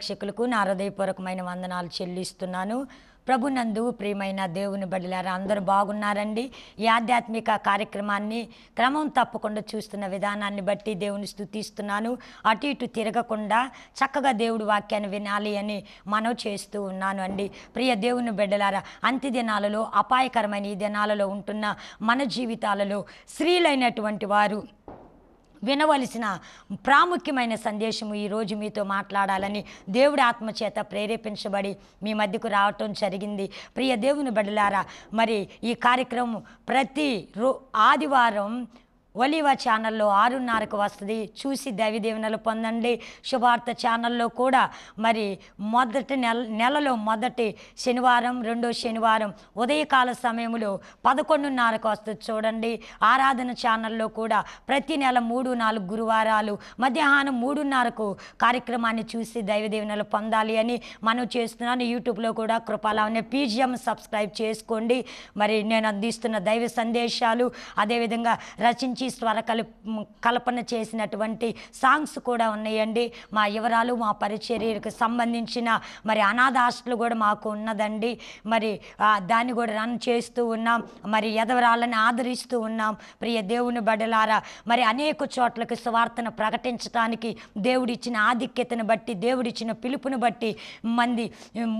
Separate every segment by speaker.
Speaker 1: ప్రేక్షకులకు నా హృదయపూర్వకమైన వందనాలు చెల్లిస్తున్నాను ప్రభునందు ప్రియమైన దేవుని బడిలారా అందరూ బాగున్నారండి ఈ ఆధ్యాత్మిక కార్యక్రమాన్ని క్రమం తప్పకుండా చూస్తున్న విధానాన్ని బట్టి దేవుని స్థుతిస్తున్నాను అటు ఇటు తిరగకుండా చక్కగా దేవుడి వాక్యాన్ని వినాలి అని మనం చేస్తూ ఉన్నాను అండి ప్రియ దేవుని బిడ్డలారా అంత్య దినాలలో అపాయకరమైన ఈ దినాలలో ఉంటున్న మన జీవితాలలో స్త్రీలైనటువంటి వారు వినవలసిన ప్రాముఖ్యమైన సందేశము ఈరోజు మీతో మాట్లాడాలని దేవుడి ఆత్మచేత ప్రేరేపించబడి మీ మధ్యకు రావటం జరిగింది ప్రియ దేవుని బడిలారా మరి ఈ కార్యక్రమం ప్రతి ఆదివారం ఒలివా ఛానల్లో ఆరున్నరకు వస్తుంది చూసి దైవదీవెనలు పొందండి శుభార్త ఛానల్లో కూడా మరి మొదటి నెల నెలలో మొదటి శనివారం రెండో శనివారం ఉదయకాల సమయంలో పదకొండున్నరకు వస్తుంది చూడండి ఆరాధన ఛానల్లో కూడా ప్రతి నెల మూడు నాలుగు గురువారాలు మధ్యాహ్నం మూడున్నరకు కార్యక్రమాన్ని చూసి దైవదీవెనలు పొందాలి అని మనం చేస్తున్నాను యూట్యూబ్లో కూడా కృపాల పీజీఎం పీజిఎం సబ్స్క్రైబ్ చేసుకోండి మరి నేను అందిస్తున్న దైవ సందేశాలు అదేవిధంగా రచించ మంచి స్వర కలి కల్పన చేసినటువంటి సాంగ్స్ కూడా ఉన్నాయండి మా వివరాలు మా పరిచర్యకు సంబంధించిన మరి అనాథ హాస్టల్ కూడా మాకు ఉన్నదండి మరి దాన్ని కూడా రన్ చేస్తూ ఉన్నాం మరి ఎదవరాళ్ళని ఆదరిస్తూ ఉన్నాం ప్రియ దేవుని బడలారా మరి అనేక చోట్లకు స్వార్థను ప్రకటించడానికి దేవుడిచ్చిన ఆధిక్యతను బట్టి దేవుడిచ్చిన పిలుపును బట్టి మంది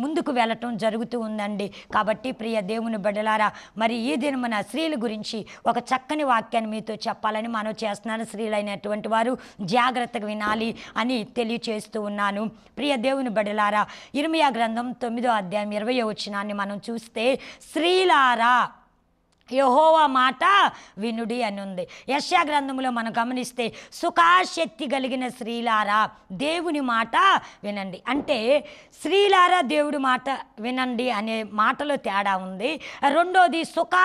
Speaker 1: ముందుకు వెళ్ళటం జరుగుతూ ఉందండి కాబట్టి ప్రియ దేవుని బడలారా మరి ఈ మన స్త్రీల గురించి ఒక చక్కని వాక్యాన్ని మీతో చెప్పాలని మనం చేస్తున్నాను స్త్రీలైనటువంటి వారు జాగ్రత్తగా వినాలి అని తెలియచేస్తూ ఉన్నాను ప్రియ దేవుని బడిలారా ఇరుమయా గ్రంథం తొమ్మిదో అధ్యాయం ఇరవయో వచ్చినాన్ని మనం చూస్తే స్త్రీలారా యహోవా మాట వినుడి అని ఉంది యశ్యా గ్రంథంలో మనం గమనిస్తే సుఖాశక్తి కలిగిన స్త్రీలారా దేవుని మాట వినండి అంటే స్త్రీలారా దేవుడి మాట వినండి అనే మాటలో తేడా ఉంది రెండోది సుఖా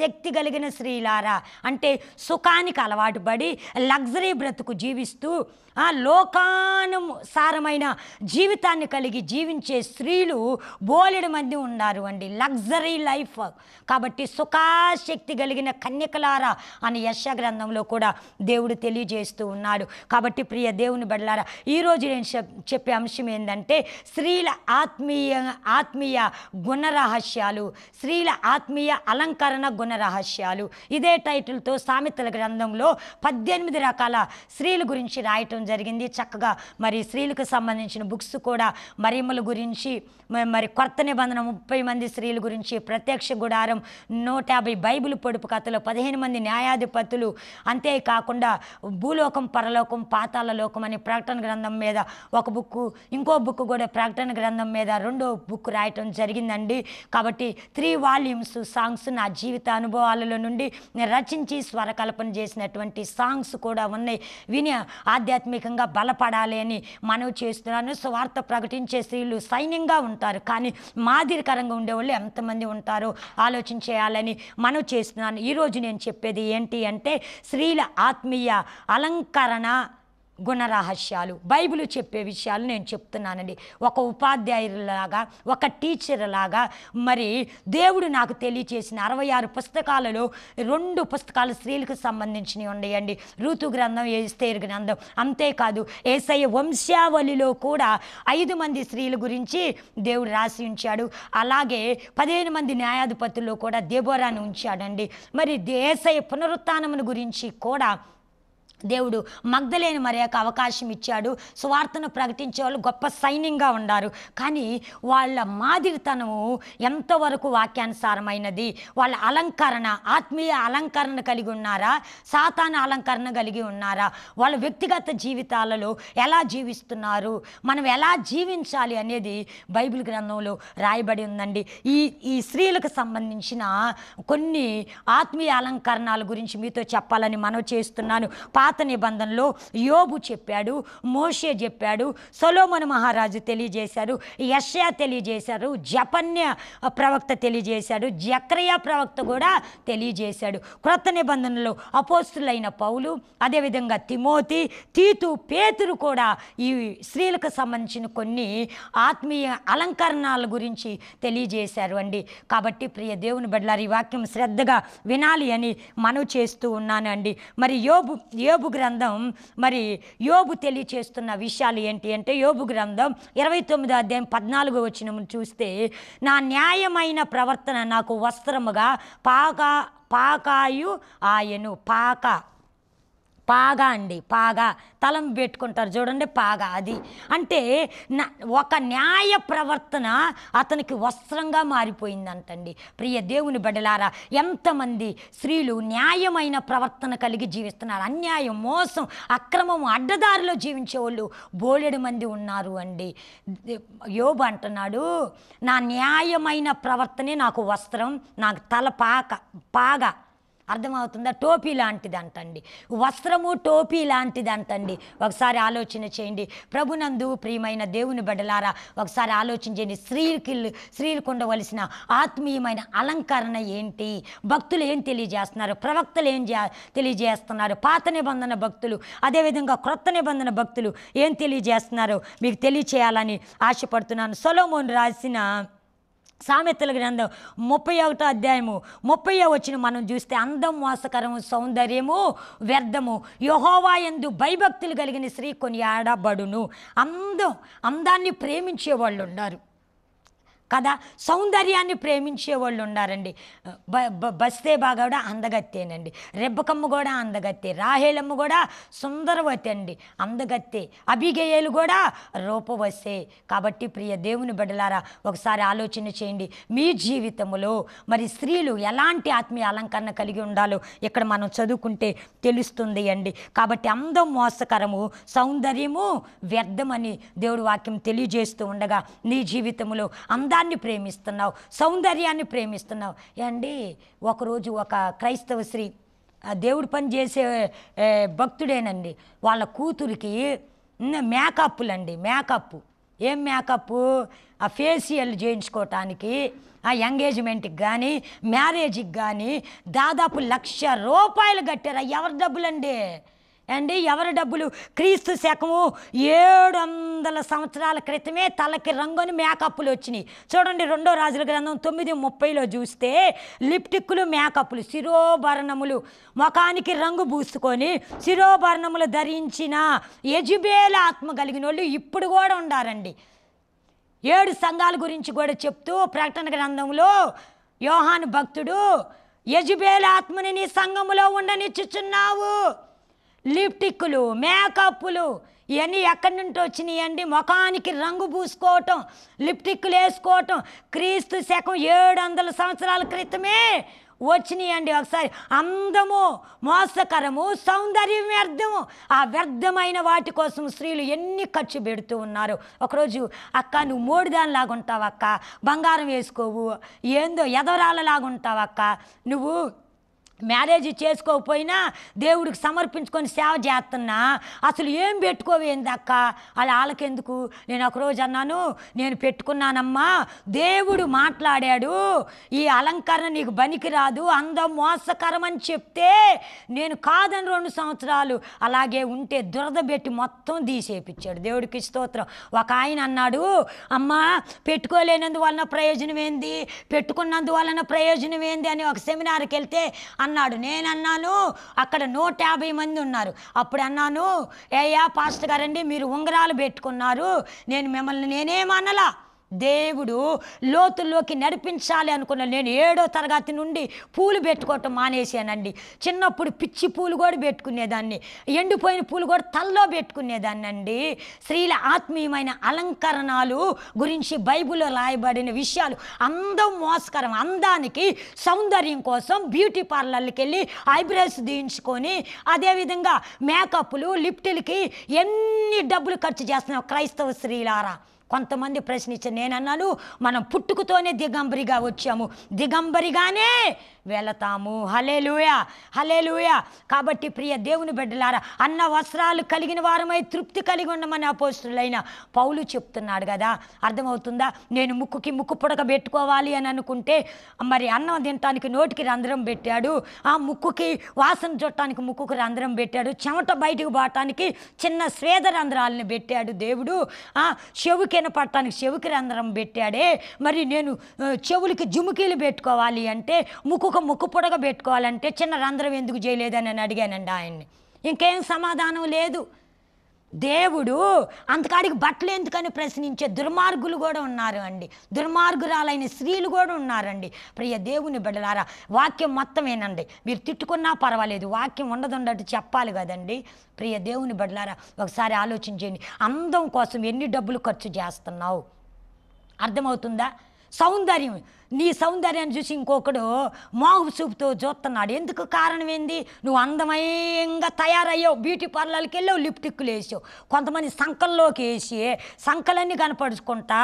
Speaker 1: శక్తి కలిగిన స్త్రీలారా అంటే సుఖానికి అలవాటు పడి లగ్జరీ బ్రతుకు జీవిస్తూ ఆ లోకానుసారమైన జీవితాన్ని కలిగి జీవించే స్త్రీలు బోలెడు మంది ఉన్నారు అండి లగ్జరీ లైఫ్ కాబట్టి సుఖాశక్తి కలిగిన కన్యకలారా అని యశ గ్రంథంలో కూడా దేవుడు తెలియజేస్తూ ఉన్నాడు కాబట్టి ప్రియ దేవుని బడలారా ఈరోజు నేను చెప్పే అంశం ఏంటంటే స్త్రీల ఆత్మీయ ఆత్మీయ గుణరహస్యాలు స్త్రీల ఆత్మీయ అలంకార సాధారణ గుణ రహస్యాలు ఇదే టైటిల్తో సామెతల గ్రంథంలో పద్దెనిమిది రకాల స్త్రీల గురించి రాయటం జరిగింది చక్కగా మరి స్త్రీలకు సంబంధించిన బుక్స్ కూడా మరిమ్మల గురించి మరి కొత్త నిబంధన ముప్పై మంది స్త్రీల గురించి ప్రత్యక్ష గుడారం నూట యాభై బైబిల్ పొడుపు కథలు పదిహేను మంది న్యాయాధిపతులు అంతేకాకుండా భూలోకం పరలోకం పాతాల లోకం అనే ప్రకటన గ్రంథం మీద ఒక బుక్ ఇంకో బుక్ కూడా ప్రకటన గ్రంథం మీద రెండో బుక్ రాయటం జరిగిందండి కాబట్టి త్రీ వాల్యూమ్స్ సాంగ్స్ నా జీవిత అనుభవాలలో నుండి రచించి స్వరకల్పన చేసినటువంటి సాంగ్స్ కూడా ఉన్నాయి విని ఆధ్యాత్మికంగా బలపడాలి అని మనవి చేస్తున్నాను స్వార్థ ప్రకటించే స్త్రీలు సైన్యంగా ఉంటారు కానీ మాదిరికరంగా ఉండేవాళ్ళు ఎంతమంది ఉంటారో ఆలోచన చేయాలని మనవి చేస్తున్నాను ఈరోజు నేను చెప్పేది ఏంటి అంటే స్త్రీల ఆత్మీయ అలంకరణ గుణరహస్యాలు బైబిల్ చెప్పే విషయాలు నేను చెప్తున్నానండి ఒక ఉపాధ్యాయులలాగా ఒక టీచర్ లాగా మరి దేవుడు నాకు తెలియచేసిన అరవై ఆరు పుస్తకాలలో రెండు పుస్తకాలు స్త్రీలకు సంబంధించినవి ఉన్నాయండి ఋతు గ్రంథం ఏస్తేరు గ్రంథం అంతేకాదు ఏసయ్య వంశావళిలో కూడా ఐదు మంది స్త్రీల గురించి దేవుడు రాసి ఉంచాడు అలాగే పదిహేను మంది న్యాయాధిపతుల్లో కూడా దేబోరాను ఉంచాడండి మరి ఏసయ్య పునరుత్నమును గురించి కూడా దేవుడు మగ్ధలేని యొక్క అవకాశం ఇచ్చాడు సువార్తను ప్రకటించే వాళ్ళు గొప్ప సైన్యంగా ఉన్నారు కానీ వాళ్ళ మాదిరితనము ఎంతవరకు వాక్యానుసారమైనది వాళ్ళ అలంకరణ ఆత్మీయ అలంకరణ కలిగి ఉన్నారా సాతాన అలంకరణ కలిగి ఉన్నారా వాళ్ళ వ్యక్తిగత జీవితాలలో ఎలా జీవిస్తున్నారు మనం ఎలా జీవించాలి అనేది బైబిల్ గ్రంథంలో రాయబడి ఉందండి ఈ ఈ స్త్రీలకు సంబంధించిన కొన్ని ఆత్మీయ అలంకరణల గురించి మీతో చెప్పాలని మనం చేస్తున్నాను పా పాత నిబంధనలో యోబు చెప్పాడు మోషే చెప్పాడు సొలోమన్ మహారాజు తెలియజేశారు యష్యా తెలియజేశారు జపన్య ప్రవక్త తెలియజేశాడు జక్రయా ప్రవక్త కూడా తెలియజేశాడు క్రొత్త నిబంధనలో అపోస్తులైన పౌలు అదేవిధంగా తిమోతి తీతు పేతురు కూడా ఈ స్త్రీలకు సంబంధించిన కొన్ని ఆత్మీయ అలంకరణాల గురించి తెలియజేశారు అండి కాబట్టి ప్రియ దేవుని బిడ్డలారు ఈ వాక్యం శ్రద్ధగా వినాలి అని మనవి చేస్తూ ఉన్నాను అండి మరి యోబు యోబు యోబు గ్రంథం మరి యోబు తెలియచేస్తున్న విషయాలు ఏంటి అంటే యోబు గ్రంథం ఇరవై తొమ్మిదో అధ్యాయం పద్నాలుగు వచ్చిన చూస్తే నా న్యాయమైన ప్రవర్తన నాకు వస్త్రముగా పాక పాకాయు ఆయను పాక పాగా అండి పాగా తలం పెట్టుకుంటారు చూడండి పాగా అది అంటే ఒక న్యాయ ప్రవర్తన అతనికి వస్త్రంగా మారిపోయిందంటండి ప్రియ దేవుని బిడ్డలారా ఎంతమంది స్త్రీలు న్యాయమైన ప్రవర్తన కలిగి జీవిస్తున్నారు అన్యాయం మోసం అక్రమం అడ్డదారిలో జీవించే వాళ్ళు బోలెడు మంది ఉన్నారు అండి యోబు అంటున్నాడు నా న్యాయమైన ప్రవర్తనే నాకు వస్త్రం నాకు తల పాక పాగా అర్థమవుతుందా టోపీ లాంటిది అంటండి వస్త్రము టోపీ లాంటిది అంటండి ఒకసారి ఆలోచన చేయండి ప్రభునందు ప్రియమైన దేవుని బడలారా ఒకసారి ఆలోచన చేయండి స్త్రీకి స్త్రీలకు ఉండవలసిన ఆత్మీయమైన అలంకరణ ఏంటి భక్తులు ఏం తెలియజేస్తున్నారు ప్రవక్తలు ఏం తెలియజేస్తున్నారు పాత నిబంధన భక్తులు అదేవిధంగా క్రొత్త నిబంధన భక్తులు ఏం తెలియజేస్తున్నారో మీకు తెలియచేయాలని ఆశపడుతున్నాను సొలోమోన్ రాసిన సామెతల గ్రంథం ముప్పై ఒకటో అధ్యాయము ముప్పై వచ్చిన మనం చూస్తే అందం మోసకరము సౌందర్యము వ్యర్థము యహోవా ఎందు భయభక్తులు కలిగిన స్త్రీ ఆడబడును అందం అందాన్ని ప్రేమించే వాళ్ళు ఉన్నారు కదా సౌందర్యాన్ని ప్రేమించే వాళ్ళు ఉన్నారండి బస్తే బాగా కూడా అందగత్తేనండి రెబ్బకమ్మ కూడా అందగత్తే రాహేలమ్మ కూడా సుందరవతి అండి అందగత్తే అభిగేయలు కూడా రూపవసే కాబట్టి ప్రియ దేవుని బిడ్డలారా ఒకసారి ఆలోచన చేయండి మీ జీవితంలో మరి స్త్రీలు ఎలాంటి ఆత్మీయ అలంకరణ కలిగి ఉండాలో ఇక్కడ మనం చదువుకుంటే తెలుస్తుంది అండి కాబట్టి అందం మోసకరము సౌందర్యము వ్యర్థమని దేవుడు వాక్యం తెలియజేస్తూ ఉండగా నీ జీవితంలో అందా అందాన్ని ప్రేమిస్తున్నావు సౌందర్యాన్ని ప్రేమిస్తున్నావు అండి ఒకరోజు ఒక క్రైస్తవ శ్రీ దేవుడి పని చేసే భక్తుడేనండి వాళ్ళ కూతురికి అండి మేకప్ ఏం మేకప్ ఆ ఫేషియల్ చేయించుకోవటానికి ఆ ఎంగేజ్మెంట్కి కానీ మ్యారేజ్కి కానీ దాదాపు లక్ష రూపాయలు కట్టారు ఎవరి డబ్బులు అండి అండి ఎవరి డబ్బులు క్రీస్తు శకము ఏడు వందల సంవత్సరాల క్రితమే తలకి రంగుని మేకప్పులు వచ్చినాయి చూడండి రెండో రాజుల గ్రంథం తొమ్మిది ముప్పైలో చూస్తే లిప్టిక్కులు మేకప్పులు శిరోభరణములు ముఖానికి రంగు పూసుకొని శిరోభరణములు ధరించిన యజుబేల ఆత్మ కలిగిన వాళ్ళు ఇప్పుడు కూడా ఉండారండి ఏడు సంఘాల గురించి కూడా చెప్తూ ప్రకటన గ్రంథంలో యోహాను భక్తుడు యజుబేల ఆత్మని నీ సంఘములో ఉండనిచ్చుచున్నావు లిప్టిక్లు మేకప్లు ఇవన్నీ ఎక్కడి నుండి వచ్చినాయండి ముఖానికి రంగు పూసుకోవటం లిప్టిక్లు వేసుకోవటం క్రీస్తు శకం ఏడు వందల సంవత్సరాల క్రితమే వచ్చినాయండి ఒకసారి అందము మోసకరము సౌందర్య వ్యర్థము ఆ వ్యర్థమైన వాటి కోసం స్త్రీలు ఎన్ని ఖర్చు పెడుతూ ఉన్నారు ఒకరోజు అక్క నువ్వు మూడుదానిలాగా ఉంటావు అక్క బంగారం వేసుకోవు ఏందో ఎదవరాలలాగా ఉంటావు అక్క నువ్వు మ్యారేజ్ చేసుకోకపోయినా దేవుడికి సమర్పించుకొని సేవ చేస్తున్నా అసలు ఏం పెట్టుకోవేంది అక్క అలా వాళ్ళకెందుకు నేను ఒకరోజు అన్నాను నేను పెట్టుకున్నానమ్మా దేవుడు మాట్లాడాడు ఈ అలంకరణ నీకు బనికి రాదు అందం మోసకరం అని చెప్తే నేను కాదని రెండు సంవత్సరాలు అలాగే ఉంటే దురద పెట్టి మొత్తం తీసేపించాడు దేవుడికి స్తోత్రం ఒక ఆయన అన్నాడు అమ్మా పెట్టుకోలేనందువలన ప్రయోజనం ఏంది పెట్టుకున్నందువలన ప్రయోజనం ఏంది అని ఒక సెమినార్కి వెళ్తే అన్న అన్నాడు అన్నాను అక్కడ నూట యాభై మంది ఉన్నారు అప్పుడు అన్నాను ఏయా పాస్ట్ గారండి మీరు ఉంగరాలు పెట్టుకున్నారు నేను మిమ్మల్ని నేనేమనలా దేవుడు లోతుల్లోకి నడిపించాలి అనుకున్న నేను ఏడో తరగతి నుండి పూలు పెట్టుకోవటం మానేశానండి చిన్నప్పుడు పిచ్చి పూలు కూడా పెట్టుకునేదాన్ని ఎండిపోయిన పూలు కూడా తల్లో పెట్టుకునేదాన్ని అండి స్త్రీల ఆత్మీయమైన అలంకరణాలు గురించి బైబిల్లో రాయబడిన విషయాలు అందం మోసకరం అందానికి సౌందర్యం కోసం బ్యూటీ పార్లర్కి వెళ్ళి ఐబ్రోస్ దించుకొని అదేవిధంగా మేకప్లు లిఫ్టులకి ఎన్ని డబ్బులు ఖర్చు చేస్తున్నావు క్రైస్తవ స్త్రీలారా కొంతమంది ప్రశ్నించే నేనన్నాను మనం పుట్టుకతోనే దిగంబరిగా వచ్చాము దిగంబరిగానే వెళతాము హలేలుయ హలేలుయ కాబట్టి ప్రియ దేవుని బిడ్డలారా అన్న వస్త్రాలు కలిగిన వారమై తృప్తి కలిగి ఉండమని అపోస్తులైన పౌలు చెప్తున్నాడు కదా అర్థమవుతుందా నేను ముక్కుకి ముక్కు పొడక పెట్టుకోవాలి అని అనుకుంటే మరి అన్నం తినటానికి నోటికి రంధ్రం పెట్టాడు ఆ ముక్కుకి వాసన చుట్టానికి ముక్కుకి రంధ్రం పెట్టాడు చెమట బయటకు పోవటానికి చిన్న స్వేద రంధ్రాలను పెట్టాడు దేవుడు ఆ చెవుకి తేనె పట్టడానికి చెవికి రంధ్రం పెట్టాడే మరి నేను చెవులకి జుముకీలు పెట్టుకోవాలి అంటే ముక్కుకు ముక్కు పొడగ పెట్టుకోవాలంటే చిన్న రంధ్రం ఎందుకు చేయలేదని నేను అడిగానండి ఆయన్ని ఇంకేం సమాధానం లేదు దేవుడు అంతకాడికి బట్టలు ఎందుకని ప్రశ్నించే దుర్మార్గులు కూడా ఉన్నారు అండి దుర్మార్గురాలైన స్త్రీలు కూడా ఉన్నారండి ప్రియ దేవుని బిడ్డలారా వాక్యం మొత్తం ఏనండి మీరు తిట్టుకున్నా పర్వాలేదు వాక్యం ఉండదుండట్టు చెప్పాలి కదండి ప్రియ దేవుని బిడ్డలారా ఒకసారి ఆలోచించండి అందం కోసం ఎన్ని డబ్బులు ఖర్చు చేస్తున్నావు అర్థమవుతుందా సౌందర్యం నీ సౌందర్యాన్ని చూసి ఇంకొకడు మాగు చూపుతో చూస్తున్నాడు ఎందుకు కారణం ఏంది నువ్వు అందమయంగా తయారయ్యావు బ్యూటీ పార్లర్కి వెళ్ళావు లిప్టిక్లు వేసావు కొంతమంది సంకల్లోకి వేసి సంకలన్నీ కనపడుచుకుంటా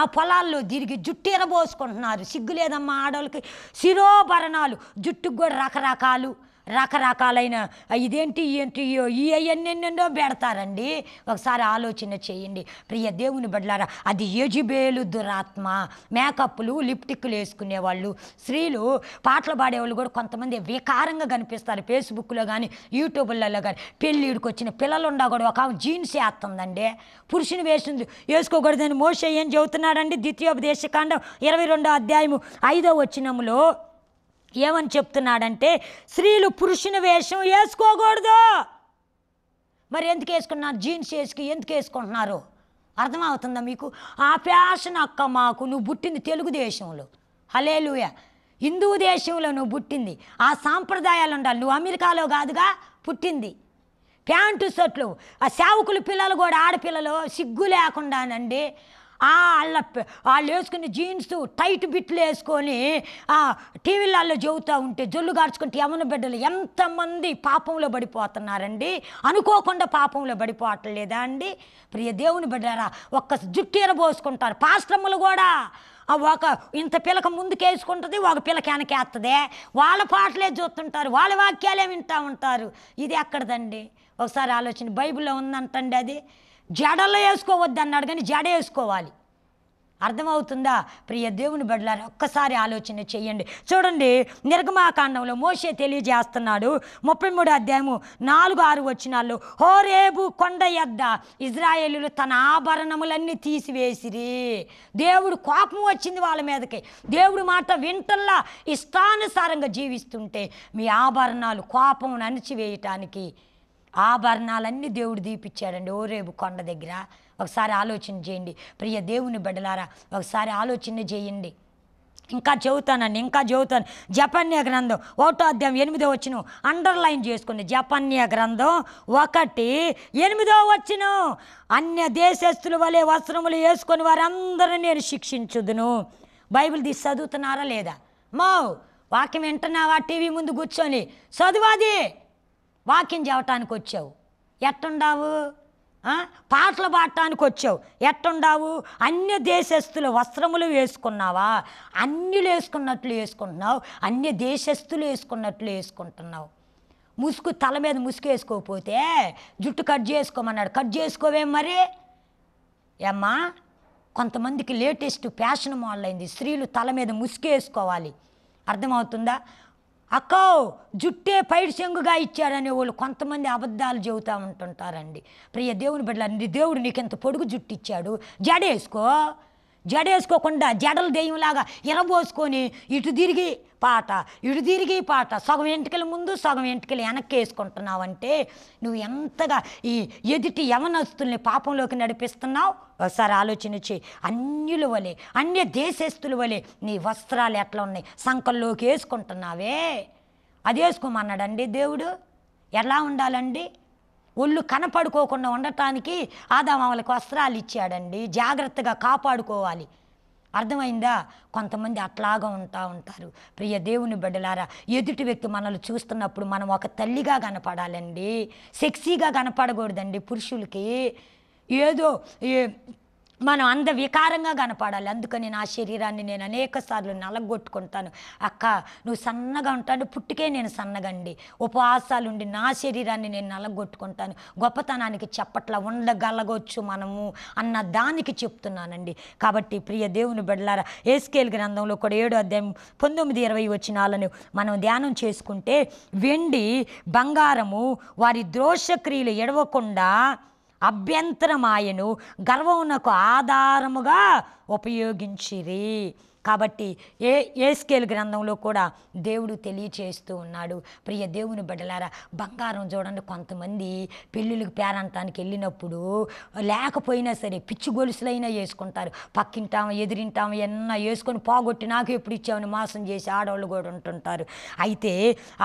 Speaker 1: ఆ పొలాల్లో తిరిగి జుట్టు ఎరబోసుకుంటున్నారు సిగ్గు లేదమ్మా ఆడవాళ్ళకి శిరోభరణాలు జుట్టుకు కూడా రకరకాలు రకరకాలైన ఇదేంటి ఏంటి ఈ అయ్యన్నెన్నెన్నో పెడతారండి ఒకసారి ఆలోచన చేయండి ప్రియ దేవుని బడ్లారా అది ఏజుబేలు దురాత్మ మేకప్లు లిప్టిక్లు వేసుకునేవాళ్ళు స్త్రీలు పాటలు పాడేవాళ్ళు కూడా కొంతమంది వికారంగా కనిపిస్తారు ఫేస్బుక్లో కానీ యూట్యూబ్లలో కానీ పెళ్ళిడికి వచ్చిన పిల్లలు ఉండా కూడా ఒక జీన్స్ వేస్తుందండి పురుషుని వేసింది వేసుకోకూడదని మోస ఏం చెబుతున్నాడండి ద్వితీయోపదేశకాండం ఇరవై రెండో అధ్యాయము ఐదో వచ్చినములో ఏమని చెప్తున్నాడంటే స్త్రీలు పురుషుని వేషం వేసుకోకూడదు మరి ఎందుకు వేసుకున్నారు జీన్స్ వేసుకు ఎందుకు వేసుకుంటున్నారు అర్థమవుతుందా మీకు ఆ ఫ్యాషన్ అక్క మాకు నువ్వు పుట్టింది తెలుగుదేశంలో హలేలుయ హిందూ దేశంలో నువ్వు పుట్టింది ఆ సాంప్రదాయాలు ఉండాలి నువ్వు అమెరికాలో కాదుగా పుట్టింది ప్యాంటు షర్ట్లు ఆ సేవకులు పిల్లలు కూడా ఆడపిల్లలు సిగ్గు లేకుండానండి వాళ్ళ వాళ్ళు వేసుకుని జీన్స్ టైట్ బిట్లు వేసుకొని టీవీలలో చెబుతూ ఉంటే జొల్లు గార్చుకుంటే యమున బిడ్డలు ఎంతమంది పాపంలో పడిపోతున్నారండి అనుకోకుండా పాపంలో పడిపోవట్లేదా అండి ప్రియ దేవుని బిడ్డారా ఒక్క జుట్టు పోసుకుంటారు పాశ్రమలు కూడా ఒక ఇంత పిలక ముందుకేసుకుంటుంది ఒక పిలక వెనకేస్తుంది వాళ్ళ పాటలే చూస్తుంటారు వాళ్ళ వాక్యాలే వింటూ ఉంటారు ఇది ఎక్కడదండి ఒకసారి ఆలోచన బైబిల్లో ఉందంటండి అది జడలో వేసుకోవద్దు అన్నాడు కానీ జడ వేసుకోవాలి అర్థమవుతుందా ప్రియ దేవుని బిడ్డలారు ఒక్కసారి ఆలోచన చేయండి చూడండి నిర్గమాకాండంలో మోసే తెలియజేస్తున్నాడు ముప్పై మూడు అధ్యాయము నాలుగు ఆరు వచ్చినాళ్ళు హోరేబు కొండ ఎద్ద ఇజ్రాయేలీలు తన ఆభరణములన్నీ తీసివేసిరి దేవుడు కోపం వచ్చింది వాళ్ళ మీదకి దేవుడు మాట వింటల్లా ఇష్టానుసారంగా జీవిస్తుంటే మీ ఆభరణాలు కోపం అణిచివేయటానికి ఆభరణాలన్నీ దేవుడు దీపిచ్చాడండి రేపు కొండ దగ్గర ఒకసారి ఆలోచన చేయండి ప్రియ దేవుని బిడ్డలారా ఒకసారి ఆలోచన చేయండి ఇంకా చెబుతానండి ఇంకా చెబుతాను జపన్య గ్రంథం ఒకటో అధ్యాయం ఎనిమిదో వచ్చిన అండర్లైన్ చేసుకుంది జపన్య గ్రంథం ఒకటి ఎనిమిదో వచ్చిన అన్య దేశస్తుల వలె వస్త్రములు వేసుకొని వారందరూ నేను శిక్షించుదును బైబిల్ తీసి చదువుతున్నారా లేదా మావు వాక్యం వింటున్నావా టీవీ ముందు కూర్చొని చదువాది వాక్యం చేయటానికి వచ్చావు ఎట్టుండావు పాటలు పాడటానికి వచ్చావు ఎట్టుండావు అన్య దేశస్తులు వస్త్రములు వేసుకున్నావా అన్యులు వేసుకున్నట్లు వేసుకుంటున్నావు అన్య దేశస్తులు వేసుకున్నట్లు వేసుకుంటున్నావు ముసుగు తల మీద ముసుగు వేసుకోకపోతే జుట్టు కట్ చేసుకోమన్నాడు కట్ చేసుకోవేం మరి ఏమ్మా కొంతమందికి లేటెస్ట్ ఫ్యాషన్ మోడల్ అయింది స్త్రీలు తల మీద ముసుగు వేసుకోవాలి అర్థమవుతుందా అక్కో జుట్టే పైడి చెంగుగా ఇచ్చారనే వాళ్ళు కొంతమంది అబద్ధాలు చెబుతూ ఉంటుంటారండి ప్రియ దేవుని బిడ్డల దేవుడు నీకెంత పొడుగు జుట్టు ఇచ్చాడు జడేసుకో జడేసుకోకుండా జడలు దెయ్యంలాగా ఇరబోసుకొని ఇటు తిరిగి పాట ఇటు తిరిగి పాట సగం వెంటకల ముందు సగం వెంటకలు వెనక్కి వేసుకుంటున్నావంటే నువ్వు ఎంతగా ఈ ఎదుటి యవనస్తుల్ని పాపంలోకి నడిపిస్తున్నావు ఒకసారి ఆలోచన చేయి అన్యుల వలె అన్య దేశస్తుల వలె నీ వస్త్రాలు ఎట్లా ఉన్నాయి సంకల్లోకి వేసుకుంటున్నావే అది వేసుకోమన్నాడండి దేవుడు ఎలా ఉండాలండి ఒళ్ళు కనపడుకోకుండా ఉండటానికి మామలకు వస్త్రాలు ఇచ్చాడండి జాగ్రత్తగా కాపాడుకోవాలి అర్థమైందా కొంతమంది అట్లాగా ఉంటా ఉంటారు ప్రియ దేవుని బిడ్డలారా ఎదుటి వ్యక్తి మనల్ని చూస్తున్నప్పుడు మనం ఒక తల్లిగా కనపడాలండి సెక్సీగా కనపడకూడదండి పురుషులకి ఏదో మనం అంద వికారంగా కనపడాలి అందుకని నా శరీరాన్ని నేను అనేక సార్లు నలగొట్టుకుంటాను అక్క నువ్వు సన్నగా ఉంటాను పుట్టుకే నేను సన్నగండి ఉపవాసాలు ఉండి నా శరీరాన్ని నేను నలగొట్టుకుంటాను గొప్పతనానికి చెప్పట్లా ఉండగలగొచ్చు మనము అన్న దానికి చెప్తున్నానండి కాబట్టి ప్రియ దేవుని బిడ్డలారా ఏస్కేల్ గ్రంథంలో కూడా ఏడు అధ్యాయం పంతొమ్మిది ఇరవై వచ్చినాలను మనం ధ్యానం చేసుకుంటే వెండి బంగారము వారి ద్రోషక్రియలు ఎడవకుండా అభ్యంతరమాయను గర్వమునకు ఆధారముగా ఉపయోగించిరి కాబట్టి ఏ ఏ స్కేల్ గ్రంథంలో కూడా దేవుడు తెలియచేస్తూ ఉన్నాడు ప్రియ దేవుని బిడ్డలారా బంగారం చూడండి కొంతమంది పెళ్ళిళ్ళకి పేరంతానికి వెళ్ళినప్పుడు లేకపోయినా సరే పిచ్చి గొలుసులైనా వేసుకుంటారు పక్కింటాము ఎదిరింటాము ఎన్న వేసుకొని పోగొట్టి నాకు ఎప్పుడు ఇచ్చామని మోసం చేసి ఆడవాళ్ళు కూడా ఉంటుంటారు అయితే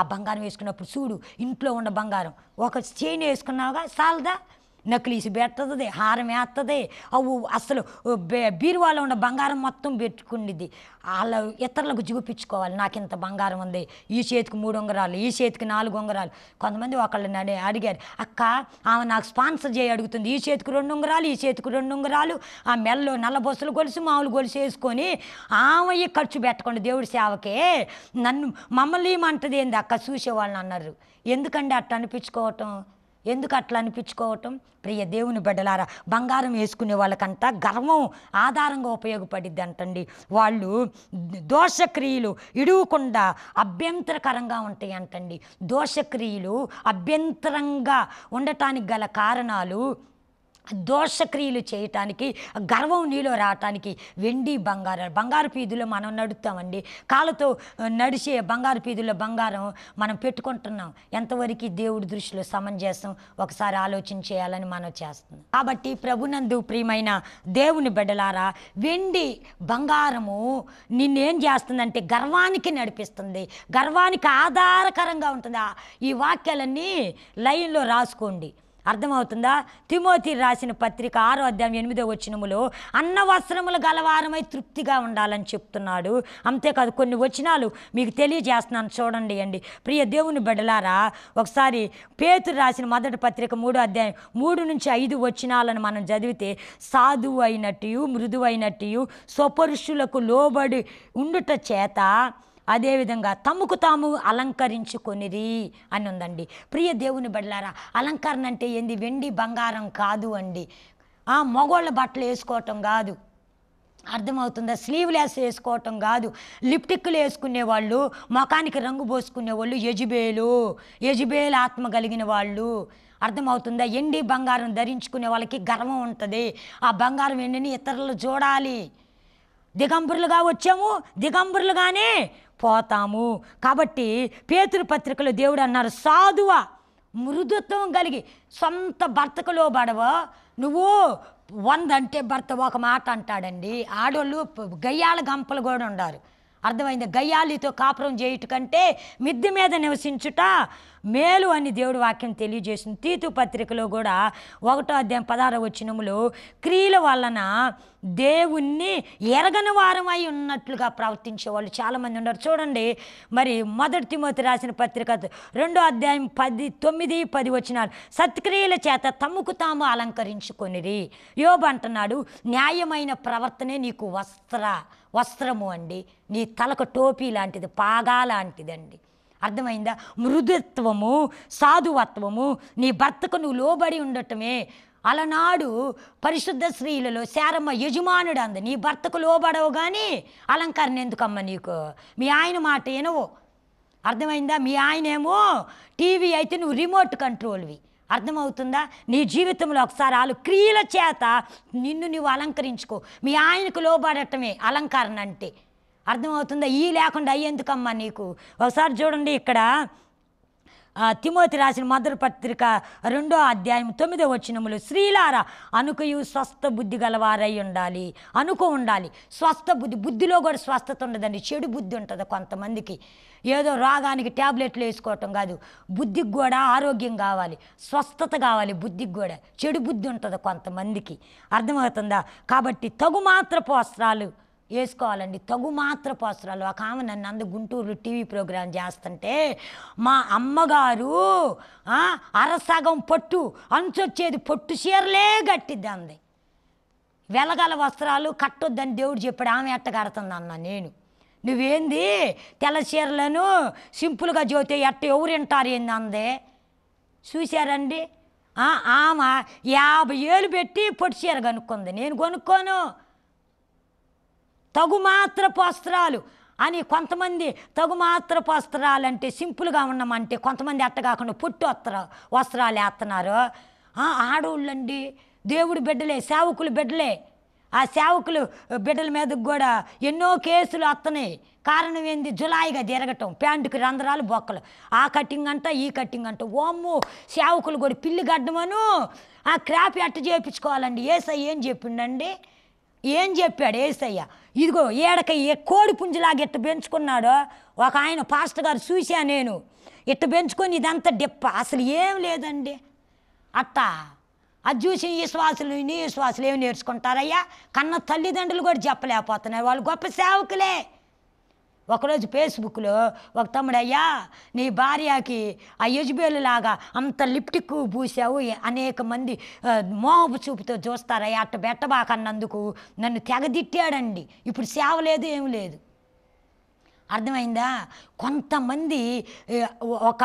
Speaker 1: ఆ బంగారం వేసుకున్నప్పుడు చూడు ఇంట్లో ఉన్న బంగారం ఒక చైన్ వేసుకున్నావుగా సాల్దా నక్లీస్ పెడుతుంది హారం వేస్తుంది అవు అసలు బీరువాలో ఉన్న బంగారం మొత్తం పెట్టుకునేది వాళ్ళ ఇతరులకు చూపించుకోవాలి నాకు ఇంత బంగారం ఉంది ఈ చేతికి మూడు ఉంగరాలు ఈ చేతికి నాలుగు ఉంగరాలు కొంతమంది ఒకళ్ళని అడిగారు అక్క ఆమె నాకు స్పాన్సర్ చేయి అడుగుతుంది ఈ చేతికి రెండు ఉంగరాలు ఈ చేతికి రెండు ఉంగరాలు ఆ మెల్లో నల్ల బొసలు గొలుసు మామూలు గొలుసు వేసుకొని ఆమె ఖర్చు పెట్టకుండా దేవుడి సేవకే నన్ను మమ్మల్ని ఏమంటది ఏంది అక్క చూసేవాళ్ళని అన్నారు ఎందుకండి అట్ట అనిపించుకోవటం ఎందుకు అట్లా అనిపించుకోవటం ప్రియ దేవుని బిడ్డలారా బంగారం వేసుకునే వాళ్ళకంతా గర్వం ఆధారంగా ఉపయోగపడిద్ది అంటండి వాళ్ళు దోషక్రియలు ఇడువకుండా అభ్యంతరకరంగా ఉంటాయి అంటండి దోషక్రియలు అభ్యంతరంగా ఉండటానికి గల కారణాలు దోషక్రియలు చేయటానికి గర్వం నీలో రావటానికి వెండి బంగారాలు బంగారు పీధులో మనం నడుస్తామండి కాళ్ళతో నడిచే బంగారు పీధుల్లో బంగారం మనం పెట్టుకుంటున్నాం ఎంతవరకు దేవుడి దృష్టిలో సమంజసం ఒకసారి ఆలోచన చేయాలని మనం చేస్తున్నాం కాబట్టి ప్రభునందు ప్రియమైన దేవుని బిడ్డలారా వెండి బంగారము నిన్నేం చేస్తుందంటే గర్వానికి నడిపిస్తుంది గర్వానికి ఆధారకరంగా ఉంటుంది ఈ వాక్యాలన్నీ లైన్లో రాసుకోండి అర్థమవుతుందా తిమోతి రాసిన పత్రిక ఆరో అధ్యాయం ఎనిమిదో వచ్చినములో అన్న వస్త్రములు గలవారమై తృప్తిగా ఉండాలని చెప్తున్నాడు అంతేకాదు కొన్ని వచనాలు మీకు తెలియజేస్తున్నాను చూడండి అండి ప్రియ దేవుని బిడలారా ఒకసారి పేతురు రాసిన మొదటి పత్రిక మూడో అధ్యాయం మూడు నుంచి ఐదు వచనాలను మనం చదివితే సాధువు అయినట్టు మృదువైనట్టు స్వపరుషులకు లోబడి ఉండుట చేత అదేవిధంగా తమకు తాము అలంకరించుకొనిది అని ఉందండి ప్రియ దేవుని బడిలారా అలంకరణ అంటే ఏంది వెండి బంగారం కాదు అండి ఆ మగోళ్ళ బట్టలు వేసుకోవటం కాదు అర్థమవుతుందా స్లీవ్లెస్ వేసుకోవటం కాదు లిప్టిక్లు వేసుకునే వాళ్ళు ముఖానికి రంగు పోసుకునే వాళ్ళు యజుబేలు యజుబేలు ఆత్మ కలిగిన వాళ్ళు అర్థమవుతుందా ఎండి బంగారం ధరించుకునే వాళ్ళకి గర్వం ఉంటుంది ఆ బంగారం ఎండిని ఇతరులు చూడాలి దిగంబరులుగా వచ్చాము దిగంబరులుగానే పోతాము కాబట్టి పేతృపత్రికలు దేవుడు అన్నారు సాధువ మృదుత్వం కలిగి సొంత భర్తకు బడవ నువ్వు వంద అంటే భర్త ఒక మాట అంటాడండి ఆడోళ్ళు గయ్యాల గంపలు కూడా ఉండారు అర్థమైంది గయ్యాలితో కాపురం చేయుట కంటే మిద్ది మీద నివసించుట మేలు అని దేవుడు వాక్యం తెలియజేసింది తీతు పత్రికలో కూడా ఒకటో అధ్యాయం పదహార వచ్చినములు క్రియల వలన దేవుణ్ణి ఎరగని వారమై ఉన్నట్లుగా ప్రవర్తించే వాళ్ళు చాలామంది ఉన్నారు చూడండి మరి మొదటి తిమోతి రాసిన పత్రిక రెండో అధ్యాయం పది తొమ్మిది పది వచ్చినారు సత్క్రియల చేత తమ్ముకు తాము అలంకరించుకొనిరి యోబు అంటున్నాడు న్యాయమైన ప్రవర్తనే నీకు వస్త్ర వస్త్రము అండి నీ తలకు టోపీ లాంటిది పాగా లాంటిదండి అర్థమైందా మృదుత్వము సాధువత్వము నీ భర్తకు నువ్వు లోబడి ఉండటమే అలనాడు పరిశుద్ధ స్త్రీలలో శారమ్మ యజమానుడు అంది నీ భర్తకు లోబడవు కానీ అలంకరణ ఎందుకమ్మ నీకు మీ ఆయన మాట వినవు అర్థమైందా మీ ఆయనేమో టీవీ అయితే నువ్వు రిమోట్ కంట్రోల్వి అర్థమవుతుందా నీ జీవితంలో ఒకసారి వాళ్ళు క్రియల చేత నిన్ను నువ్వు అలంకరించుకో మీ ఆయనకు లోబడటమే అలంకరణ అంటే అర్థమవుతుందా ఈ లేకుండా అయ్యేందుకమ్మా నీకు ఒకసారి చూడండి ఇక్కడ తిమోతి రాసిన మధుర పత్రిక రెండో అధ్యాయం తొమ్మిదో వచ్చినములు శ్రీలార అనుకయు స్వస్థ బుద్ధి గలవారై ఉండాలి అనుకు ఉండాలి స్వస్థ బుద్ధి బుద్ధిలో కూడా స్వస్థత ఉండదండి చెడు బుద్ధి ఉంటుంది కొంతమందికి ఏదో రోగానికి ట్యాబ్లెట్లు వేసుకోవటం కాదు బుద్ధికి కూడా ఆరోగ్యం కావాలి స్వస్థత కావాలి బుద్ధికి కూడా చెడు బుద్ధి ఉంటుంది కొంతమందికి అర్థమవుతుందా కాబట్టి తగు మాత్రపు వస్త్రాలు వేసుకోవాలండి తగు మాత్ర పోస్తురాలు ఒక ఆమె నన్ను అందు గుంటూరులో టీవీ ప్రోగ్రాం చేస్తుంటే మా అమ్మగారు అరసగం పట్టు అంచొచ్చేది పొట్టు చీరలే కట్టిద్ది అంది వెలగల వస్త్రాలు కట్టొద్దని దేవుడు చెప్పాడు ఆమె ఎట్ట కడుతుంది అన్న నేను నువ్వేంది తెల్ల చీరలను సింపుల్గా జోతే ఎట్ట ఎవరు వింటారు ఏంది అందే చూశారండి ఆమె యాభై ఏళ్ళు పెట్టి పొట్టు చీర కనుక్కుంది నేను కొనుక్కోను మాత్రపు వస్త్రాలు అని కొంతమంది తగుమాత్రపు వస్త్రాలు అంటే సింపుల్గా ఉన్నామంటే కొంతమంది అట్ట కాకుండా పొట్టు వస్త్ర వస్త్రాలు వేస్తున్నారు అండి దేవుడి బిడ్డలే సేవకులు బిడ్డలే ఆ సేవకులు బిడ్డల మీదకు కూడా ఎన్నో కేసులు వస్తున్నాయి కారణం ఏంది జులాయిగా తిరగటం ప్యాంటుకి రంధ్రాలు బొక్కలు ఆ కటింగ్ అంట ఈ కటింగ్ అంట ఓమ్ము సేవకులు కూడా పిల్లి గడ్డమను ఆ క్రాప్ ఎట్ట చేయించుకోవాలండి ఏసై ఏం చెప్పిండండి ఏం చెప్పాడు ఏసయ్య ఇదిగో ఏడక ఏ కోడి పుంజులాగా ఇట్ట పెంచుకున్నాడో ఒక ఆయన పాస్టర్ గారు చూశా నేను ఇట్ట పెంచుకొని ఇదంతా డిప్ప అసలు ఏం లేదండి అట్టా అది చూసి విశ్వాసులు నీ విశ్వాసులు ఏమి నేర్చుకుంటారయ్యా కన్న తల్లిదండ్రులు కూడా చెప్పలేకపోతున్నారు వాళ్ళు గొప్ప సేవకులే ఒకరోజు ఫేస్బుక్లో ఒక తమ్ముడయ్యా నీ భార్యకి ఆ లాగా అంత లిప్టిక్ పూసావు అనేక మంది మోహపు చూపుతో చూస్తారయ్యా అట్ట బెట్టబాకన్నందుకు నన్ను తెగదిట్టాడండి ఇప్పుడు సేవ లేదు ఏం లేదు అర్థమైందా కొంతమంది ఒక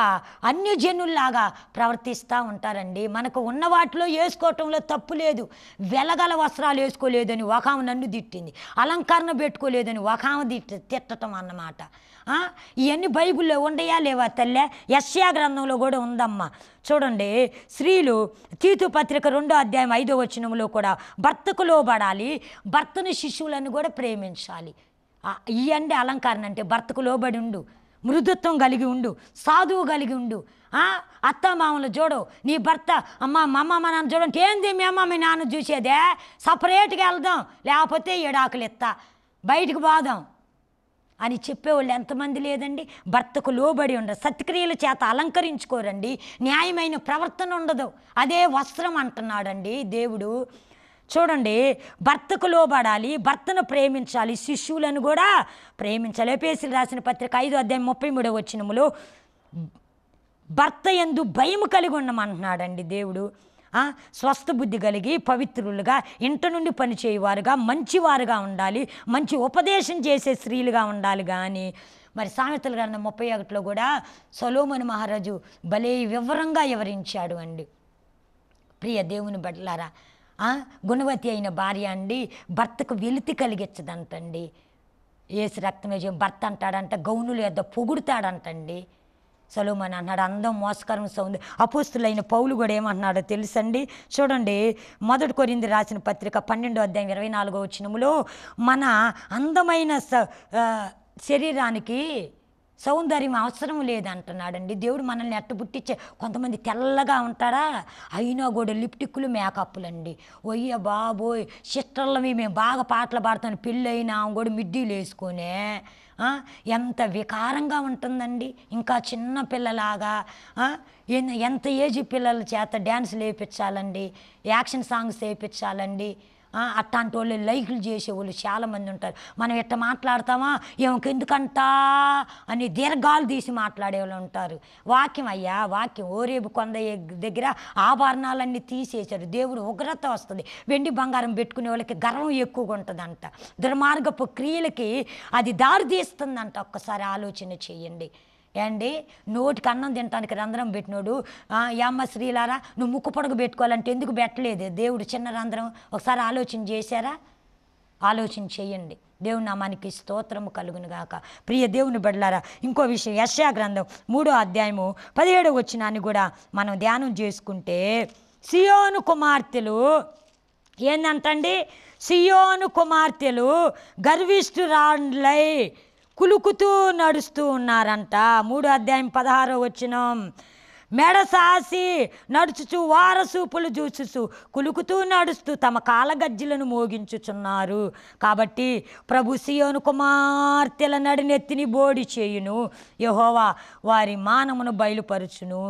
Speaker 1: అన్యజనుల్లాగా ప్రవర్తిస్తూ ఉంటారండి మనకు ఉన్న వాటిలో వేసుకోవటంలో తప్పు లేదు వెలగల వస్త్రాలు వేసుకోలేదని ఒకామ నన్ను తిట్టింది అలంకరణ పెట్టుకోలేదని ఒకామ తిట్ తిట్టటం అన్నమాట ఇవన్నీ బైబిల్లో ఉండయా లేవా తల్లే యశ్యా గ్రంథంలో కూడా ఉందమ్మా చూడండి స్త్రీలు తీతు పత్రిక రెండో అధ్యాయం ఐదో వచ్చినంలో కూడా భర్తకు లోబడాలి భర్తను శిశువులను కూడా ప్రేమించాలి ఇవ్వండి అలంకారం అంటే భర్తకు లోబడి ఉండు మృదుత్వం కలిగి ఉండు సాధువు కలిగి ఉండు అత్త మామలు చూడు నీ భర్త అమ్మ మా అమ్మ మా నాన్న చూడండి ఏంది మీ అమ్మ మీ నాన్న చూసేదే సపరేట్గా వెళ్దాం లేకపోతే ఎత్తా బయటకు పోదాం అని చెప్పేవాళ్ళు ఎంతమంది లేదండి భర్తకు లోబడి ఉండరు సత్క్రియల చేత అలంకరించుకోరండి న్యాయమైన ప్రవర్తన ఉండదు అదే వస్త్రం అంటున్నాడండి దేవుడు చూడండి భర్తకు లోబడాలి భర్తను ప్రేమించాలి శిష్యులను కూడా ప్రేమించాలి ఎపేసులు రాసిన పత్రిక ఐదు అధ్యాయం ముప్పై మూడో వచ్చినములు భర్త ఎందు భయం కలిగి ఉండమంటున్నాడండి దేవుడు స్వస్థ బుద్ధి కలిగి పవిత్రులుగా ఇంట నుండి పనిచేయవారుగా మంచివారుగా ఉండాలి మంచి ఉపదేశం చేసే స్త్రీలుగా ఉండాలి కానీ మరి సామెతలు కన్నా ముప్పై ఒకటిలో కూడా సొలోమని మహారాజు భలే వివరంగా వివరించాడు అండి ప్రియ దేవుని బట్లారా గుణవతి అయిన భార్య అండి భర్తకు వెలితి కలిగించదంటండి ఏసు రక్తమే భర్త అంటాడంట గౌనులు ఏదో పొగుడుతాడంటండి సలోమన్ అన్నాడు అందం మోసకరం సౌంది అపోస్తులైన పౌలు కూడా ఏమంటున్నాడో తెలుసండి చూడండి మొదటి కొరింది రాసిన పత్రిక పన్నెండో అధ్యాయం ఇరవై నాలుగో వచ్చినములో మన అందమైన శరీరానికి సౌందర్యం అవసరం లేదంటున్నాడండి దేవుడు మనల్ని ఎట్ట పుట్టించే కొంతమంది తెల్లగా ఉంటారా అయినా కూడా లిప్టిక్లు మేకప్లు అండి ఒయ్య బాబోయ్ సిస్టర్లవి మేము బాగా పాటలు పాడుతాను పెళ్ళి అయినా కూడా మిడ్డీలు వేసుకునే ఎంత వికారంగా ఉంటుందండి ఇంకా చిన్న పిల్లలాగా ఎంత ఏజ్ పిల్లల చేత డ్యాన్స్ లేపించాలండి యాక్షన్ సాంగ్స్ వేయించాలండి అట్లాంటి వాళ్ళు లైకులు చేసేవాళ్ళు చాలామంది ఉంటారు మనం ఎట్ట మాట్లాడతామా ఎందుకంటా అని దీర్ఘాలు తీసి మాట్లాడేవాళ్ళు ఉంటారు వాక్యం అయ్యా వాక్యం ఓరేపు కొంద దగ్గర ఆభరణాలన్నీ తీసేశారు దేవుడు ఉగ్రత వస్తుంది వెండి బంగారం పెట్టుకునే వాళ్ళకి గర్వం ఎక్కువగా ఉంటుందంట దుర్మార్గపు క్రియలకి అది దారి తీస్తుందంట ఒక్కసారి ఆలోచన చేయండి ఏండి నోటికి అన్నం తినటానికి రంధ్రం పెట్టినోడు యామ్మ శ్రీలారా నువ్వు ముక్కు పొడగు పెట్టుకోవాలంటే ఎందుకు పెట్టలేదు దేవుడు చిన్న రంధ్రం ఒకసారి ఆలోచన చేశారా ఆలోచన చేయండి దేవుని నామానికి స్తోత్రము కలుగును గాక ప్రియ దేవుని బడలారా ఇంకో విషయం యశా గ్రంథం మూడో అధ్యాయము పదిహేడో వచ్చినాన్ని కూడా మనం ధ్యానం చేసుకుంటే సియోను కుమార్తెలు ఏందంటండి సియోను కుమార్తెలు గర్విష్ఠురాండ్లై కులుకుతూ నడుస్తూ ఉన్నారంట మూడో అధ్యాయం పదహారో వచ్చిన మెడ సాసి నడుచుచు వారసూపులు చూచుచు కులుకుతూ నడుస్తూ తమ కాలగజ్జలను మోగించుచున్నారు కాబట్టి ప్రభు సియోను కుమార్తెల నడినెత్తిని బోడి చేయును యహోవా వారి మానమును బయలుపరుచును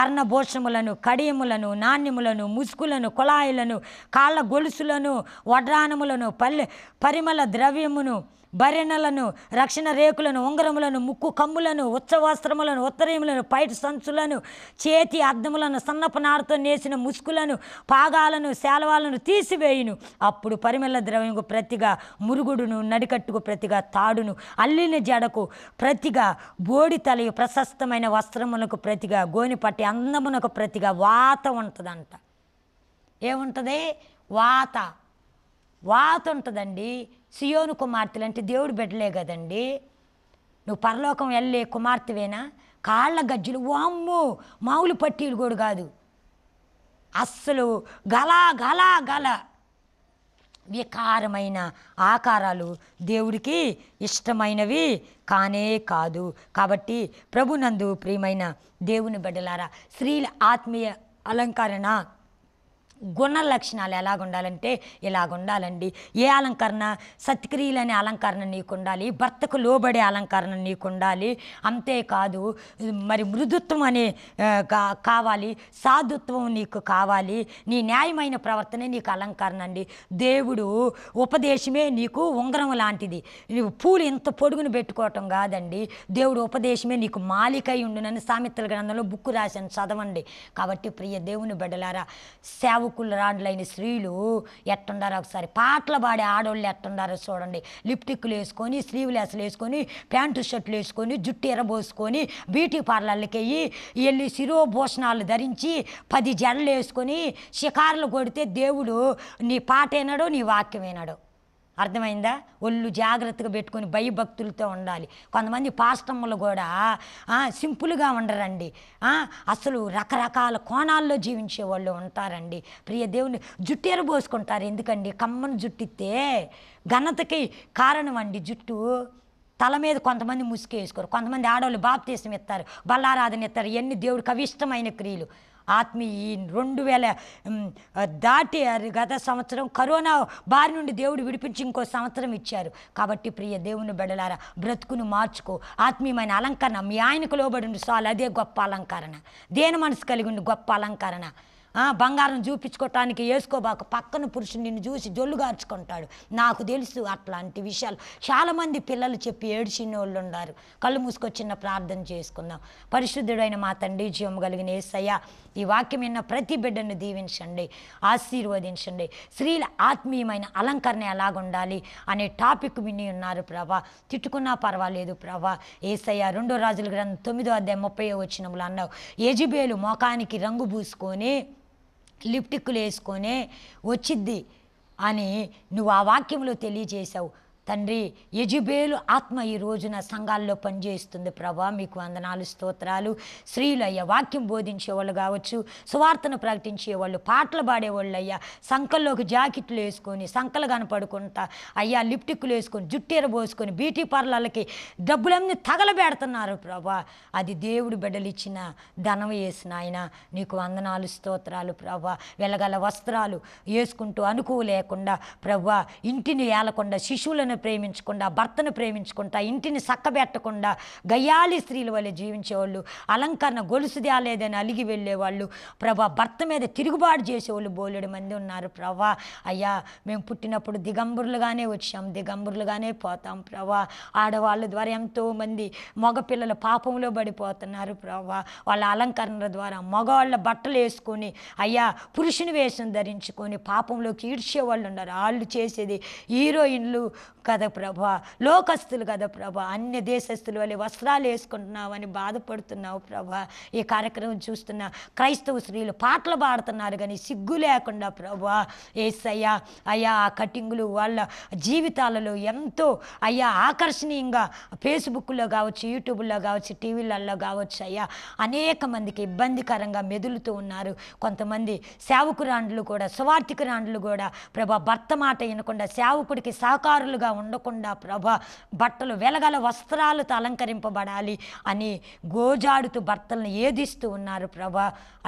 Speaker 1: కర్ణభూషములను కడియములను నాణ్యములను ముసుగులను కుళాయిలను కాళ్ళ గొలుసులను వడ్రానములను పల్లె పరిమళ ద్రవ్యమును భరణలను రక్షణ రేకులను ఉంగరములను ముక్కు కమ్ములను ఉత్సవాస్త్రములను ఉత్తరీములను పైట సంచులను చేతి అద్దములను సన్నపు నారతో నేసిన ముసుకులను పాగాలను శాలవాలను తీసివేయును అప్పుడు పరిమళ ద్రవ్యకు ప్రతిగా మురుగుడును నడికట్టుకు ప్రతిగా తాడును అల్లిన జడకు ప్రతిగా బోడి తలయు ప్రశస్తమైన వస్త్రములకు ప్రతిగా గోనిపట్టి అందమునకు ప్రతిగా వాత ఉంటుందంట ఏముంటుంది వాత వాత ఉంటుందండి సియోను కుమార్తెలు అంటే దేవుడు బిడ్డలే కదండి నువ్వు పరలోకం వెళ్ళే కుమార్తెవేనా కాళ్ళ గజ్జులు వామ్ము మామూలు పట్టీలు కూడా కాదు అస్సలు గలా గలా గల వికారమైన ఆకారాలు దేవుడికి ఇష్టమైనవి కానే కాదు కాబట్టి ప్రభునందు ప్రియమైన దేవుని బిడ్డలారా స్త్రీల ఆత్మీయ అలంకరణ గుణ లక్షణాలు ఎలాగుండాలంటే ఇలాగుండాలండి ఏ అలంకరణ అనే అలంకరణ నీకు ఉండాలి భర్తకు లోబడే అలంకరణ నీకు ఉండాలి అంతేకాదు మరి మృదుత్వం అనే కావాలి సాధుత్వం నీకు కావాలి నీ న్యాయమైన ప్రవర్తనే నీకు అలంకరణ అండి దేవుడు ఉపదేశమే నీకు ఉంగరం లాంటిది నీవు పూలు ఇంత పొడుగును పెట్టుకోవటం కాదండి దేవుడు ఉపదేశమే నీకు మాలికై ఉండునని సామెతల గ్రంథంలో బుక్ రాశాను చదవండి కాబట్టి ప్రియ దేవుని బిడ్డలారా సేవ యావకుల రాండ్లైన స్త్రీలు ఎట్టుండారో ఒకసారి పాటలు పాడే ఆడవాళ్ళు ఎట్టుండారో చూడండి లిప్టిక్లు వేసుకొని అసలు వేసుకొని ప్యాంటు షర్ట్లు వేసుకొని జుట్టు ఎరబోసుకొని బ్యూటీ పార్లర్లకి వెళ్ళి వెళ్ళి శిరోభూషణాలు ధరించి పది జడలు వేసుకొని షికారులు కొడితే దేవుడు నీ పాట వినడు నీ వాక్యం వినడు అర్థమైందా ఒళ్ళు జాగ్రత్తగా పెట్టుకొని భయభక్తులతో ఉండాలి కొంతమంది పాస్టమ్ములు కూడా సింపుల్గా ఉండరండి అసలు రకరకాల కోణాల్లో జీవించే వాళ్ళు ఉంటారండి ప్రియ దేవుని జుట్టేరు పోసుకుంటారు ఎందుకండి కమ్మను జుట్టితే ఘనతకి కారణం అండి జుట్టు తల మీద కొంతమంది ముసుకేసుకోరు కొంతమంది ఆడవాళ్ళు బాప్తీసం ఇస్తారు బల్లారాధన ఇస్తారు ఎన్ని దేవుడికి అవిష్టమైన క్రియలు ఆత్మీయ రెండు వేల దాటి గత సంవత్సరం కరోనా బారి నుండి దేవుడు విడిపించి ఇంకో సంవత్సరం ఇచ్చారు కాబట్టి ప్రియ దేవుని బెడలారా బ్రతుకును మార్చుకో ఆత్మీయమైన అలంకరణ మీ ఆయనకు లోబడి సాలు అదే గొప్ప అలంకరణ దేని మనసు కలిగి గొప్ప అలంకరణ బంగారం చూపించుకోవటానికి వేసుకోబాక పక్కన పురుషుడు నిన్ను చూసి జొల్లుగార్చుకుంటాడు నాకు తెలుసు అట్లాంటి విషయాలు చాలామంది పిల్లలు చెప్పి ఏడ్చిన వాళ్ళు ఉన్నారు కళ్ళు మూసుకొచ్చిన ప్రార్థన చేసుకుందాం పరిశుద్ధుడైన మా తండ్రి జీవం కలిగిన ఏసయ్య ఈ వాక్యం విన్న ప్రతి బిడ్డను దీవించండి ఆశీర్వదించండి స్త్రీల ఆత్మీయమైన అలంకరణ ఎలాగుండాలి అనే టాపిక్ విని ఉన్నారు ప్రభా తిట్టుకున్నా పర్వాలేదు ప్రభా ఏసయ్య రెండో రాజుల గ్రంథం తొమ్మిదో అధ్యాయం ముప్పై వచ్చినములు అన్నావు యజుబేలు మొఖానికి రంగు పూసుకొని లిప్టిక్లు వేసుకొనే వచ్చిద్ది అని నువ్వు ఆ వాక్యంలో తెలియజేశావు తండ్రి యజుబేలు ఆత్మ ఈ రోజున సంఘాల్లో పనిచేస్తుంది ప్రభా మీకు వందనాలు స్తోత్రాలు స్త్రీలయ్య వాక్యం బోధించేవాళ్ళు కావచ్చు సువార్తను ప్రకటించేవాళ్ళు పాటలు పాడేవాళ్ళు అయ్యా సంకల్లోకి జాకెట్లు వేసుకొని సంకలు కనపడుకుంటా అయ్యా లిప్టిక్లు వేసుకొని జుట్టేర పోసుకొని బ్యూటీ పార్లర్లకి డబ్బులన్నీ తగలబెడుతున్నారు ప్రభా అది దేవుడు బిడ్డలు ఇచ్చిన ధనం వేసిన ఆయన నీకు వందనాలు స్తోత్రాలు ప్రభా వెలగల వస్త్రాలు వేసుకుంటూ అనుకోలేకుండా ప్రభా ఇంటిని ఏలకుండా శిశువులను భర్తను ప్రేమించకుండా భర్తను ప్రేమించకుండా ఇంటిని చక్కబెట్టకుండా గయ్యాలి స్త్రీల వల్ల జీవించేవాళ్ళు అలంకరణ గొలుసు లేదని అలిగి వెళ్ళేవాళ్ళు ప్రభా భర్త మీద తిరుగుబాటు చేసేవాళ్ళు బోలెడు మంది ఉన్నారు ప్రభా అయ్యా మేము పుట్టినప్పుడు దిగంబరులుగానే వచ్చాం దిగంబరులుగానే పోతాం ప్రభా ఆడవాళ్ళ ద్వారా ఎంతోమంది మగపిల్లలు పాపంలో పడిపోతున్నారు ప్రభా వాళ్ళ అలంకరణల ద్వారా మగవాళ్ళ బట్టలు వేసుకొని అయ్యా పురుషుని వేషం ధరించుకొని పాపంలోకి వాళ్ళు ఉన్నారు వాళ్ళు చేసేది హీరోయిన్లు కదా ప్రభా లోకస్తులు కదా ప్రభా అన్య దేశస్తుల వల్ల వస్త్రాలు వేసుకుంటున్నావు అని బాధపడుతున్నావు ప్రభా ఈ కార్యక్రమం చూస్తున్న క్రైస్తవ స్త్రీలు పాటలు పాడుతున్నారు కానీ సిగ్గు లేకుండా ప్రభా ఏసయ్యా అయ్యా ఆ కటింగులు వాళ్ళ జీవితాలలో ఎంతో అయ్యా ఆకర్షణీయంగా ఫేస్బుక్లో కావచ్చు యూట్యూబ్లో కావచ్చు టీవీలలో కావచ్చు అయ్యా అనేక మందికి ఇబ్బందికరంగా మెదులుతూ ఉన్నారు కొంతమంది సేవకురాండ్లు కూడా సువార్థికురాండ్లు కూడా ప్రభా భర్త మాట వినకుండా సేవకుడికి సహకారులుగా దిక్కులుగా ఉండకుండా ప్రభ బట్టలు వెలగల వస్త్రాలతో అలంకరింపబడాలి అని గోజాడుతూ భర్తలను ఏదిస్తూ ఉన్నారు ప్రభ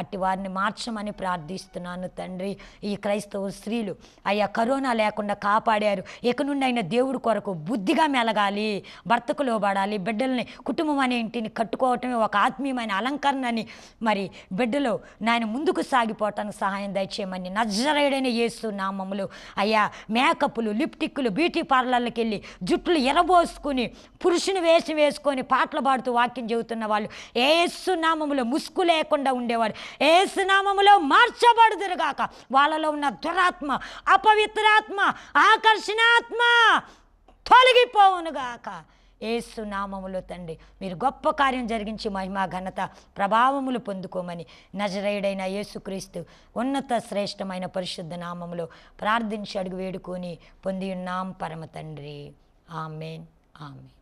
Speaker 1: అట్టి వారిని మార్చమని ప్రార్థిస్తున్నాను తండ్రి ఈ క్రైస్తవ స్త్రీలు అయ్యా కరోనా లేకుండా కాపాడారు ఇక నుండి దేవుడి కొరకు బుద్ధిగా మెలగాలి భర్తకు లోబడాలి బిడ్డల్ని కుటుంబం అనే ఇంటిని కట్టుకోవటమే ఒక ఆత్మీయమైన అలంకరణ అని మరి బిడ్డలు నాయన ముందుకు సాగిపోవటానికి సహాయం దయచేయమని నజరేడైన యేసు నామములు అయ్యా మేకప్లు లిప్టిక్లు బ్యూటీ పార్లర్ పార్లర్లకు వెళ్ళి జుట్లు ఎరబోసుకుని పురుషుని వేషం వేసుకొని పాటలు పాడుతూ వాక్యం చెబుతున్న వాళ్ళు ఏసునామములో ముసుగు లేకుండా ఉండేవారు ఏసునామములో మార్చబడుదురుగాక వాళ్ళలో ఉన్న దురాత్మ అపవిత్రాత్మ ఆకర్షణాత్మ తొలగిపోవునుగాక ఏసు నామములో తండ్రి మీరు గొప్ప కార్యం జరిగించి మహిమా ఘనత ప్రభావములు పొందుకోమని నజరేయుడైన యేసుక్రీస్తు ఉన్నత శ్రేష్టమైన పరిశుద్ధ నామములో ప్రార్థించి అడుగు వేడుకొని పొంది ఉన్నాం పరమ తండ్రి ఆమెన్ ఆమెన్